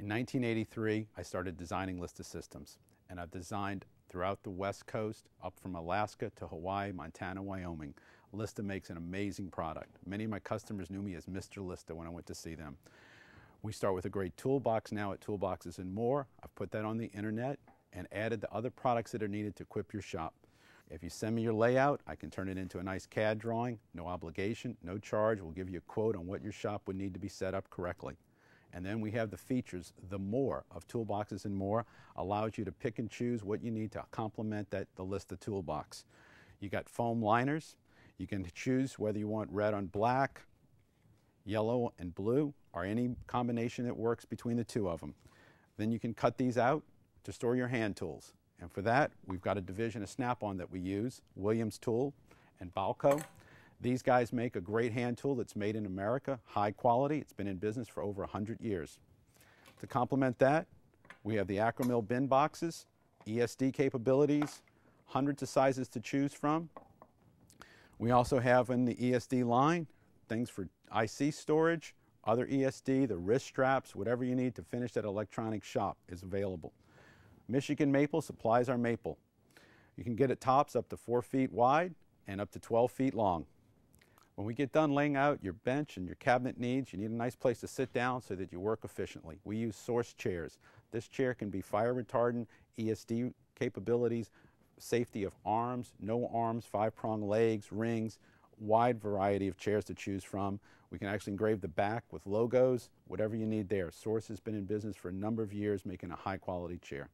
In 1983, I started designing Lista systems, and I've designed throughout the West Coast, up from Alaska to Hawaii, Montana, Wyoming. Lista makes an amazing product. Many of my customers knew me as Mr. Lista when I went to see them. We start with a great toolbox now at Toolboxes and More. I've put that on the internet and added the other products that are needed to equip your shop. If you send me your layout, I can turn it into a nice CAD drawing, no obligation, no charge. We'll give you a quote on what your shop would need to be set up correctly. And then we have the features, the more of toolboxes and more allows you to pick and choose what you need to complement that the list of toolbox. You got foam liners. You can choose whether you want red on black, yellow and blue, or any combination that works between the two of them. Then you can cut these out to store your hand tools. And for that, we've got a division of Snap-on that we use, Williams Tool and Balco. These guys make a great hand tool that's made in America, high quality. It's been in business for over 100 years. To complement that, we have the Acromil bin boxes, ESD capabilities, hundreds of sizes to choose from. We also have in the ESD line things for IC storage, other ESD, the wrist straps, whatever you need to finish that electronic shop is available. Michigan maple supplies our maple. You can get it tops up to four feet wide and up to 12 feet long. When we get done laying out your bench and your cabinet needs, you need a nice place to sit down so that you work efficiently. We use source chairs. This chair can be fire retardant, ESD capabilities, safety of arms, no arms, five prong legs, rings, wide variety of chairs to choose from. We can actually engrave the back with logos, whatever you need there. Source has been in business for a number of years making a high quality chair.